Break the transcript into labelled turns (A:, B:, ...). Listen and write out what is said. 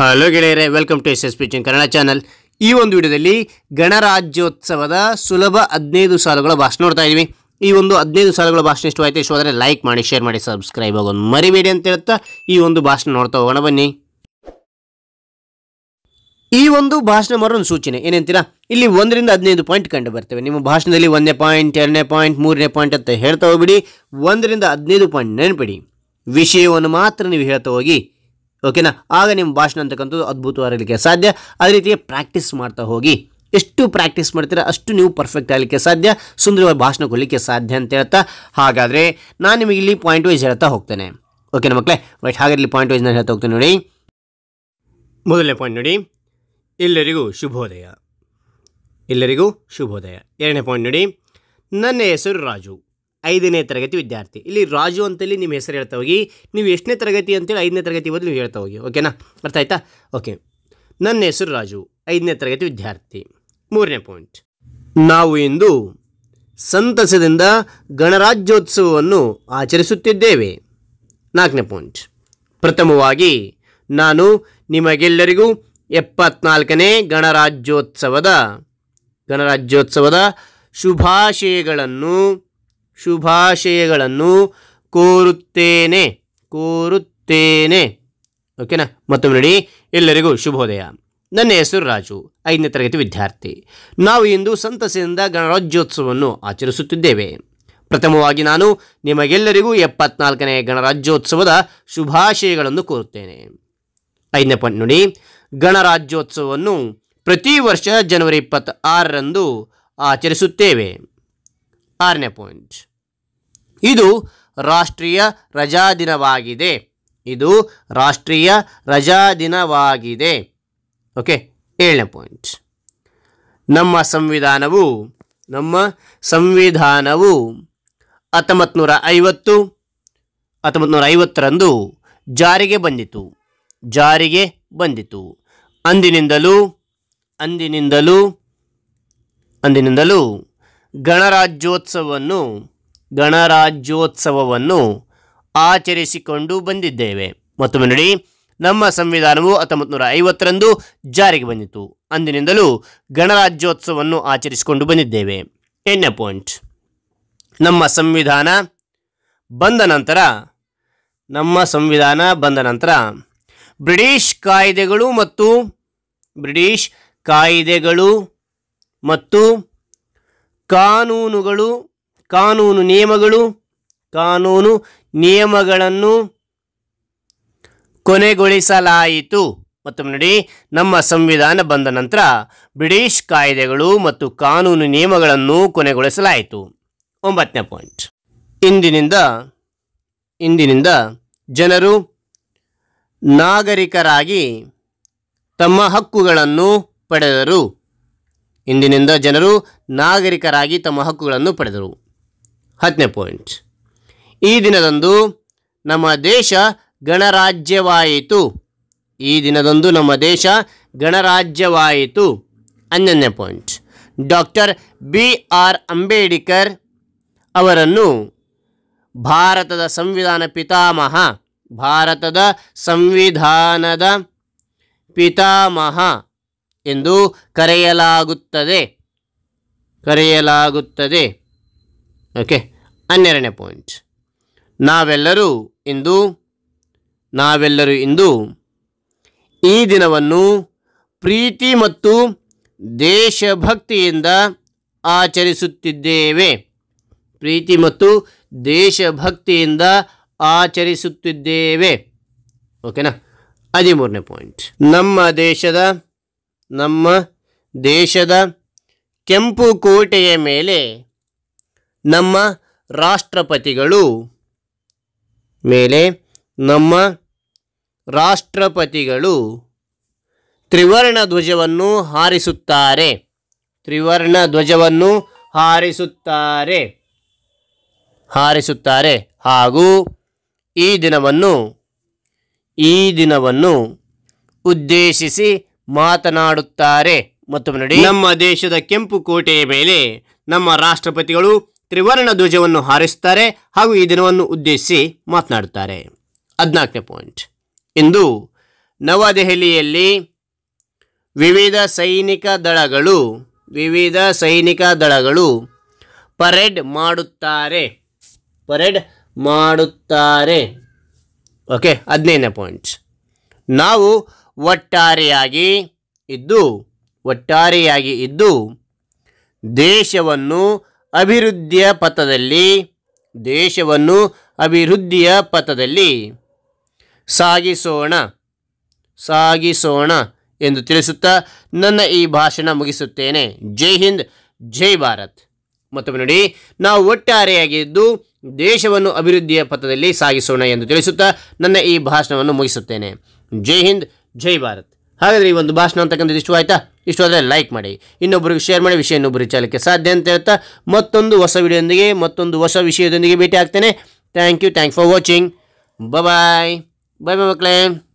A: hello ಗೆಳೆಯರೆ welcome to S S ಚಿನ್ Kannada channel ಈ ಒಂದು ವಿಡಿಯೋದಲ್ಲಿ ಗಣರಾಜ್ಯೋತ್ಸವದ ಸುಲಭ ಹದಿನೈದು ಸಾಲುಗಳ ಭಾಷಣ ನೋಡ್ತಾ ಇದ್ದೀವಿ ಈ ಒಂದು ಹದಿನೈದು ಸಾಲುಗಳ ಭಾಷಣ ಇಷ್ಟವಾಯಿತು ಇಷ್ಟವಾದರೆ ಲೈಕ್ ಮಾಡಿ ಶೇರ್ ಮಾಡಿ ಸಬ್ಸ್ಕ್ರೈಬ್ ಆಗೋದು ಮರಿಬೇಡಿ ಅಂತ ಹೇಳ್ತಾ ಈ ಒಂದು ಭಾಷಣ ನೋಡ್ತಾ ಹೋಗೋಣ ಬನ್ನಿ ಈ ಒಂದು ಭಾಷಣ ಮರೊಂದು ಸೂಚನೆ ಏನಂತೀರಾ ಇಲ್ಲಿ ಒಂದರಿಂದ ಹದಿನೈದು ಪಾಯಿಂಟ್ ಕಂಡು ಬರ್ತೇವೆ ನಿಮ್ಮ ಭಾಷಣದಲ್ಲಿ ಒಂದನೇ ಪಾಯಿಂಟ್ ಎರಡನೇ ಪಾಯಿಂಟ್ ಮೂರನೇ ಪಾಯಿಂಟ್ ಅಂತ ಹೇಳ್ತಾ ಹೋಗ್ಬಿಡಿ ಒಂದರಿಂದ ಹದಿನೈದು ಪಾಯಿಂಟ್ ನೆನಪಿಡಿ ವಿಷಯವನ್ನು ಮಾತ್ರ ನೀವು ಹೇಳ್ತಾ ಹೋಗಿ ಓಕೆನಾ ಆಗ ನಿಮ್ಮ ಭಾಷಣ ಅಂತಕ್ಕಂಥದ್ದು ಅದ್ಭುತವಾಗಿರಲಿಕ್ಕೆ ಸಾಧ್ಯ ಅದೇ ರೀತಿ ಪ್ರಾಕ್ಟೀಸ್ ಮಾಡ್ತಾ ಹೋಗಿ ಎಷ್ಟು ಪ್ರಾಕ್ಟೀಸ್ ಮಾಡ್ತೀರಾ ಅಷ್ಟು ನೀವು ಪರ್ಫೆಕ್ಟ್ ಆಗಲಿಕ್ಕೆ ಸಾಧ್ಯ ಸುಂದರವಾಗಿ ಭಾಷಣ ಕೊಡಲಿಕ್ಕೆ ಸಾಧ್ಯ ಅಂತ ಹೇಳ್ತಾ ಹಾಗಾದರೆ ನಾನು ನಿಮಗೆ ಇಲ್ಲಿ ಪಾಯಿಂಟ್ ವೈಸ್ ಹೇಳ್ತಾ ಹೋಗ್ತೇನೆ ಓಕೆನಾ ಮಕ್ಕಳೇ ವೈಟ್ ಇಲ್ಲಿ ಪಾಯಿಂಟ್ ವೈಸ್ನ ಹೇಳ್ತಾ ಹೋಗ್ತೇನೆ ನೋಡಿ ಮೊದಲನೇ ಪಾಯಿಂಟ್ ನೋಡಿ ಎಲ್ಲರಿಗೂ ಶುಭೋದಯ ಎಲ್ಲರಿಗೂ ಶುಭೋದಯ ಎರಡನೇ ಪಾಯಿಂಟ್ ನೋಡಿ ನನ್ನ ಹೆಸರು ರಾಜು ಐದನೇ ತರಗತಿ ವಿದ್ಯಾರ್ಥಿ ಇಲ್ಲಿ ರಾಜು ಅಂತೇಳಿ ನಿಮ್ಮ ಹೆಸರು ಹೇಳ್ತಾ ಹೋಗಿ ನೀವು ಎಷ್ಟನೇ ತರಗತಿ ಅಂತೇಳಿ ಐದನೇ ತರಗತಿ ಬದಲು ನೀವು ಹೇಳ್ತಾ ಹೋಗಿ ಓಕೆನಾ ಅರ್ಥ ಆಯ್ತಾ ಓಕೆ ನನ್ನ ಹೆಸರು ರಾಜು ಐದನೇ ತರಗತಿ ವಿದ್ಯಾರ್ಥಿ ಮೂರನೇ ಪಾಯಿಂಟ್ ನಾವು ಇಂದು ಸಂತಸದಿಂದ ಗಣರಾಜ್ಯೋತ್ಸವವನ್ನು ಆಚರಿಸುತ್ತಿದ್ದೇವೆ ನಾಲ್ಕನೇ ಪಾಯಿಂಟ್ ಪ್ರಥಮವಾಗಿ ನಾನು ನಿಮಗೆಲ್ಲರಿಗೂ ಎಪ್ಪತ್ನಾಲ್ಕನೇ ಗಣರಾಜ್ಯೋತ್ಸವದ ಗಣರಾಜ್ಯೋತ್ಸವದ ಶುಭಾಶಯಗಳನ್ನು ಶುಭಾಶಯಗಳನ್ನು ಕೋರುತ್ತೇನೆ ಕೋರುತ್ತೇನೆ ಓಕೆನಾ ಮತ್ತೊಮ್ಮೆ ನೋಡಿ ಎಲ್ಲರಿಗೂ ಶುಭೋದಯ ನನ್ನ ಹೆಸರು ರಾಜು ಐದನೇ ತರಗತಿ ವಿದ್ಯಾರ್ಥಿ ನಾವು ಇಂದು ಸಂತಸದಿಂದ ಗಣರಾಜ್ಯೋತ್ಸವವನ್ನು ಆಚರಿಸುತ್ತಿದ್ದೇವೆ ಪ್ರಥಮವಾಗಿ ನಾನು ನಿಮಗೆಲ್ಲರಿಗೂ ಎಪ್ಪತ್ನಾಲ್ಕನೇ ಗಣರಾಜ್ಯೋತ್ಸವದ ಶುಭಾಶಯಗಳನ್ನು ಕೋರುತ್ತೇನೆ ಐದನೇ ಪಾಯಿಂಟ್ ನೋಡಿ ಗಣರಾಜ್ಯೋತ್ಸವವನ್ನು ಪ್ರತಿ ವರ್ಷ ಜನವರಿ ಇಪ್ಪತ್ತಾರರಂದು ಆಚರಿಸುತ್ತೇವೆ ಆರನೇ ಪಾಯಿಂಟ್ ಇದು ರಾಷ್ಟ್ರೀಯ ರಜಾ ದಿನವಾಗಿದೆ ಇದು ರಾಷ್ಟ್ರೀಯ ರಜಾದಿನವಾಗಿದೆ ಓಕೆ ಏಳನೇ ಪಾಯಿಂಟ್ ನಮ್ಮ ಸಂವಿಧಾನವು ನಮ್ಮ ಸಂವಿಧಾನವು ಹತ್ತೊಂಬತ್ತು ನೂರ ಐವತ್ತು ಹತ್ತೊಂಬತ್ತು ನೂರ ಐವತ್ತರಂದು ಜಾರಿಗೆ ಬಂದಿತು ಜಾರಿಗೆ ಬಂದಿತು ಅಂದಿನಿಂದಲೂ ಅಂದಿನಿಂದಲೂ ಅಂದಿನಿಂದಲೂ ಗಣರಾಜ್ಯೋತ್ಸವವನ್ನು ಗಣರಾಜ್ಯೋತ್ಸವವನ್ನು ಆಚರಿಸಿಕೊಂಡು ಬಂದಿದ್ದೇವೆ ಮತ್ತೊಮ್ಮೆ ನೋಡಿ ನಮ್ಮ ಸಂವಿಧಾನವು ಹತ್ತೊಂಬತ್ತು ನೂರ ಐವತ್ತರಂದು ಜಾರಿಗೆ ಬಂದಿತು ಅಂದಿನಿಂದಲೂ ಗಣರಾಜ್ಯೋತ್ಸವವನ್ನು ಆಚರಿಸಿಕೊಂಡು ಬಂದಿದ್ದೇವೆ ಎನ್ನ ಪಾಯಿಂಟ್ ನಮ್ಮ ಸಂವಿಧಾನ ಬಂದ ನಂತರ ನಮ್ಮ ಸಂವಿಧಾನ ಬಂದ ನಂತರ ಬ್ರಿಟಿಷ್ ಕಾಯ್ದೆಗಳು ಮತ್ತು ಬ್ರಿಟಿಷ್ ಕಾಯ್ದೆಗಳು ಮತ್ತು ಕಾನೂನುಗಳು ಕಾನೂನು ನಿಯಮಗಳು ಕಾನೂನು ನಿಯಮಗಳನ್ನು ಕೊನೆಗೊಳಿಸಲಾಯಿತು ಮತ್ತು ನೋಡಿ ನಮ್ಮ ಸಂವಿಧಾನ ಬಂದ ನಂತರ ಬ್ರಿಟಿಷ್ ಕಾಯ್ದೆಗಳು ಮತ್ತು ಕಾನೂನು ನಿಯಮಗಳನ್ನು ಕೊನೆಗೊಳಿಸಲಾಯಿತು ಒಂಬತ್ತನೇ ಪಾಯಿಂಟ್ ಇಂದಿನಿಂದ ಇಂದಿನಿಂದ ಜನರು ನಾಗರಿಕರಾಗಿ ತಮ್ಮ ಹಕ್ಕುಗಳನ್ನು ಪಡೆದರು ಇಂದಿನಿಂದ ಜನರು ನಾಗರಿಕರಾಗಿ ತಮ್ಮ ಹಕ್ಕುಗಳನ್ನು ಪಡೆದರು ಹತ್ತನೇ ಪಾಯಿಂಟ್ ಈ ದಿನದಂದು ನಮ್ಮ ದೇಶ ಗಣರಾಜ್ಯವಾಯಿತು ಈ ದಿನದಂದು ನಮ್ಮ ದೇಶ ಗಣರಾಜ್ಯವಾಯಿತು ಹನ್ನೊಂದನೇ point doctor B R Ambedkar ಅವರನ್ನು ಭಾರತದ ಸಂವಿಧಾನ ಪಿತಾಮಹ ಭಾರತದ ಸಂವಿಧಾನದ ಪಿತಾಮಹ ಎಂದು ಕರೆಯಲಾಗುತ್ತದೆ ಕರೆಯಲಾಗುತ್ತದೆ ಓಕೆ ಹನ್ನೆರಡನೇ ಪಾಯಿಂಟ್ ನಾವೆಲ್ಲರೂ ಇಂದು ನಾವೆಲ್ಲರೂ ಇಂದು ಈ ದಿನವನ್ನು ಪ್ರೀತಿ ಮತ್ತು ದೇಶಭಕ್ತಿಯಿಂದ ಆಚರಿಸುತ್ತಿದ್ದೇವೆ ಪ್ರೀತಿ ಮತ್ತು ದೇಶಭಕ್ತಿಯಿಂದ ಆಚರಿಸುತ್ತಿದ್ದೇವೆ ಓಕೆನಾ ಹದಿಮೂರನೇ ಪಾಯಿಂಟ್ ನಮ್ಮ ದೇಶದ ನಮ್ಮ ದೇಶದ ಕೆಂಪು ಕೋಟೆಯ ಮೇಲೆ ನಮ್ಮ ರಾಷ್ಟ್ರಪತಿಗಳು ಮೇಲೆ ನಮ್ಮ ರಾಷ್ಟ್ರಪತಿಗಳು ತ್ರಿವರ್ಣ ಧ್ವಜವನ್ನು ಹಾರಿಸುತ್ತಾರೆ ತ್ರಿವರ್ಣ ಧ್ವಜವನ್ನು ಹಾರಿಸುತ್ತಾರೆ ಹಾರಿಸುತ್ತಾರೆ ಹಾಗೂ ಈ ದಿನವನ್ನು ಈ ದಿನವನ್ನು ಉದ್ದೇಶಿಸಿ ಮಾತನಾಡುತ್ತಾರೆ ಮತ್ತು ನೋಡಿ ನಮ್ಮ ದೇಶದ ಕೆಂಪು ಕೋಟೆಯ ಮೇಲೆ ನಮ್ಮ ರಾಷ್ಟ್ರಪತಿಗಳು ತ್ರಿವರ್ಣ ಧ್ವಜವನ್ನು ಹಾರಿಸುತ್ತಾರೆ ಹಾಗೂ ಈ ದಿನವನ್ನು ಉದ್ದೇಶಿಸಿ ಮಾತನಾಡುತ್ತಾರೆ ಹದಿನಾಲ್ಕನೇ ಪಾಯಿಂಟ್ ಇಂದು ನವದೆಹಲಿಯಲ್ಲಿ ವಿವಿಧ ಸೈನಿಕ ದಳಗಳು ವಿವಿಧ ಸೈನಿಕ ದಳಗಳು ಪರೇಡ್ ಮಾಡುತ್ತಾರೆ ಪರೇಡ್ ಮಾಡುತ್ತಾರೆ ಓಕೆ ಹದಿನೈದನೇ ಪಾಯಿಂಟ್ ನಾವು ಒಟ್ಟಾರೆಯಾಗಿ ಇದ್ದು ಒಟ್ಟಾರೆಯಾಗಿ ಇದ್ದು ದೇಶವನ್ನು ಅಭಿವೃದ್ಧಿಯ ಪಥದಲ್ಲಿ ದೇಶವನ್ನು ಅಭಿವೃದ್ಧಿಯ ಪಥದಲ್ಲಿ ಸಾಗಿಸೋಣ ಸಾಗಿಸೋಣ ಎಂದು ತಿಳಿಸುತ್ತಾ ನನ್ನ ಈ ಭಾಷಣ ಮುಗಿಸುತ್ತೇನೆ ಜೈ ಹಿಂದ್ ಜೈ ಭಾರತ್ ಮತ್ತೊಮ್ಮೆ ನೋಡಿ ನಾವು ಒಟ್ಟಾರೆಯಾಗಿದ್ದು ದೇಶವನ್ನು ಅಭಿವೃದ್ಧಿಯ ಪಥದಲ್ಲಿ ಸಾಗಿಸೋಣ ಎಂದು ತಿಳಿಸುತ್ತಾ ನನ್ನ ಈ ಭಾಷಣವನ್ನು ಮುಗಿಸುತ್ತೇನೆ ಜೈ ಹಿಂದ್ ಜೈ ಭಾರತ್ ಹಾಗಾದರೆ ಈ ಒಂದು ಭಾಷಣ ಅಂತಕ್ಕಂಥದ್ದು ಇಷ್ಟು ಆಯಿತಾ ಇಷ್ಟು ಆದರೆ ಲೈಕ್ ಮಾಡಿ ಇನ್ನೊಬ್ಬರಿಗೆ ಶೇರ್ ಮಾಡಿ ವಿಷಯ ಇನ್ನೊಬ್ಬರು ಚಾಲಕ್ಕೆ ಸಾಧ್ಯ ಅಂತ ಹೇಳ್ತಾ ಮತ್ತೊಂದು ಹೊಸ ವಿಡಿಯೋದೊಂದಿಗೆ ಮತ್ತೊಂದು ಹೊಸ ವಿಷಯದೊಂದಿಗೆ ಭೇಟಿ ಆಗ್ತೇನೆ thank you thank for watching bye bye bye ಮಕ್ಕಳೇ